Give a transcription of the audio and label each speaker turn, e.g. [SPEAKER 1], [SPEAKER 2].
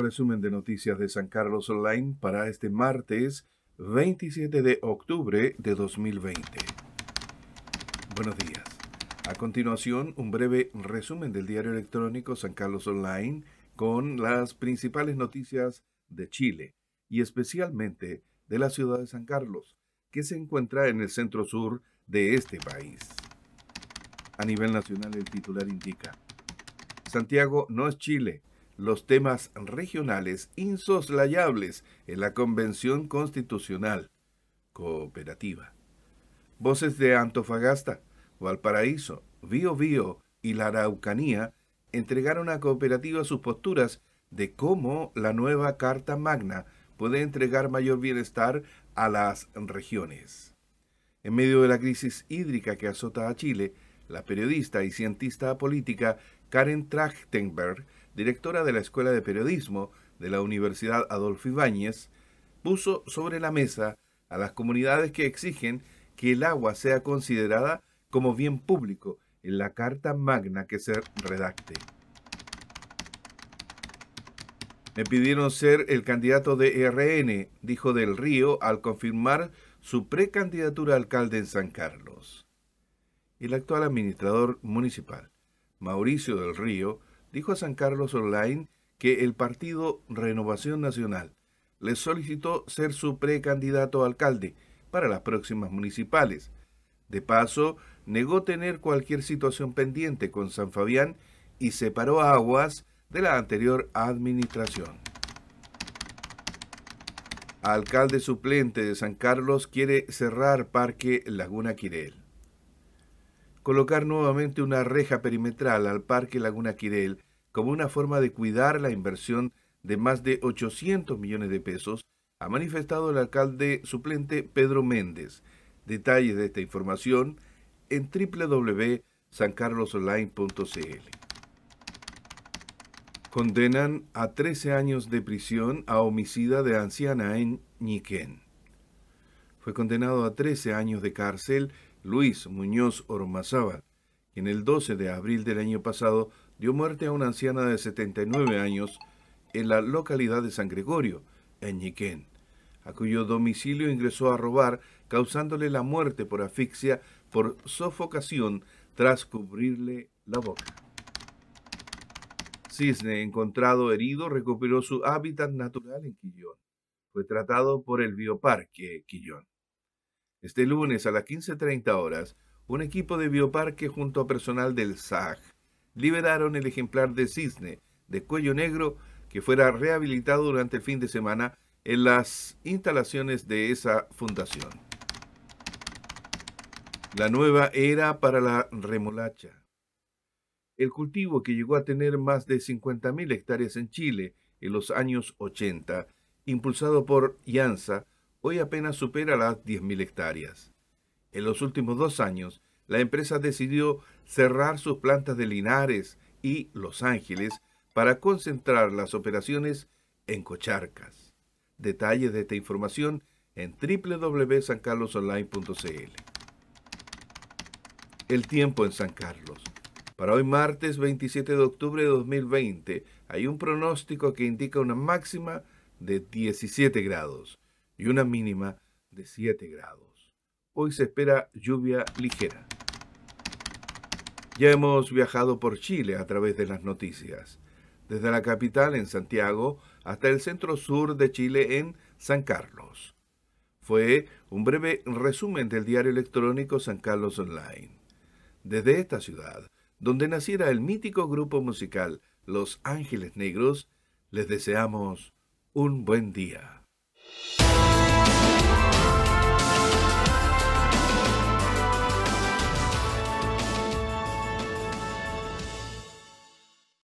[SPEAKER 1] Resumen de noticias de San Carlos Online para este martes 27 de octubre de 2020. Buenos días. A continuación, un breve resumen del diario electrónico San Carlos Online con las principales noticias de Chile y especialmente de la ciudad de San Carlos, que se encuentra en el centro sur de este país. A nivel nacional, el titular indica, Santiago no es Chile, los temas regionales insoslayables en la Convención Constitucional Cooperativa. Voces de Antofagasta, Valparaíso, Bío Bío y la Araucanía entregaron a Cooperativa sus posturas de cómo la nueva Carta Magna puede entregar mayor bienestar a las regiones. En medio de la crisis hídrica que azota a Chile, la periodista y cientista política Karen Trachtenberg directora de la Escuela de Periodismo de la Universidad Adolfo Ibáñez, puso sobre la mesa a las comunidades que exigen que el agua sea considerada como bien público en la Carta Magna que se redacte. Me pidieron ser el candidato de e RN, dijo Del Río al confirmar su precandidatura a alcalde en San Carlos. El actual administrador municipal, Mauricio Del Río, dijo a San Carlos Online que el partido Renovación Nacional le solicitó ser su precandidato a alcalde para las próximas municipales. De paso, negó tener cualquier situación pendiente con San Fabián y separó aguas de la anterior administración. Alcalde suplente de San Carlos quiere cerrar Parque Laguna Quirel colocar nuevamente una reja perimetral al Parque Laguna Quirel como una forma de cuidar la inversión de más de 800 millones de pesos, ha manifestado el alcalde suplente Pedro Méndez. Detalles de esta información en www.sancarlosonline.cl. Condenan a 13 años de prisión a homicida de anciana en Ñiquén. Fue condenado a 13 años de cárcel Luis Muñoz Ormazábal, quien el 12 de abril del año pasado dio muerte a una anciana de 79 años en la localidad de San Gregorio, en Ñiquén, a cuyo domicilio ingresó a robar, causándole la muerte por asfixia por sofocación tras cubrirle la boca. Cisne, encontrado herido, recuperó su hábitat natural en Quillón. Fue tratado por el Bioparque Quillón. Este lunes a las 15.30 horas, un equipo de Bioparque junto a personal del SAG liberaron el ejemplar de cisne de cuello negro que fuera rehabilitado durante el fin de semana en las instalaciones de esa fundación. La nueva era para la remolacha. El cultivo que llegó a tener más de 50.000 hectáreas en Chile en los años 80, impulsado por Yanza, hoy apenas supera las 10.000 hectáreas. En los últimos dos años, la empresa decidió cerrar sus plantas de Linares y Los Ángeles para concentrar las operaciones en Cocharcas. Detalles de esta información en www.sancarlosonline.cl. El tiempo en San Carlos. Para hoy martes 27 de octubre de 2020 hay un pronóstico que indica una máxima de 17 grados y una mínima de 7 grados. Hoy se espera lluvia ligera. Ya hemos viajado por Chile a través de las noticias, desde la capital en Santiago hasta el centro sur de Chile en San Carlos. Fue un breve resumen del diario electrónico San Carlos Online. Desde esta ciudad, donde naciera el mítico grupo musical Los Ángeles Negros, les deseamos un buen día. Música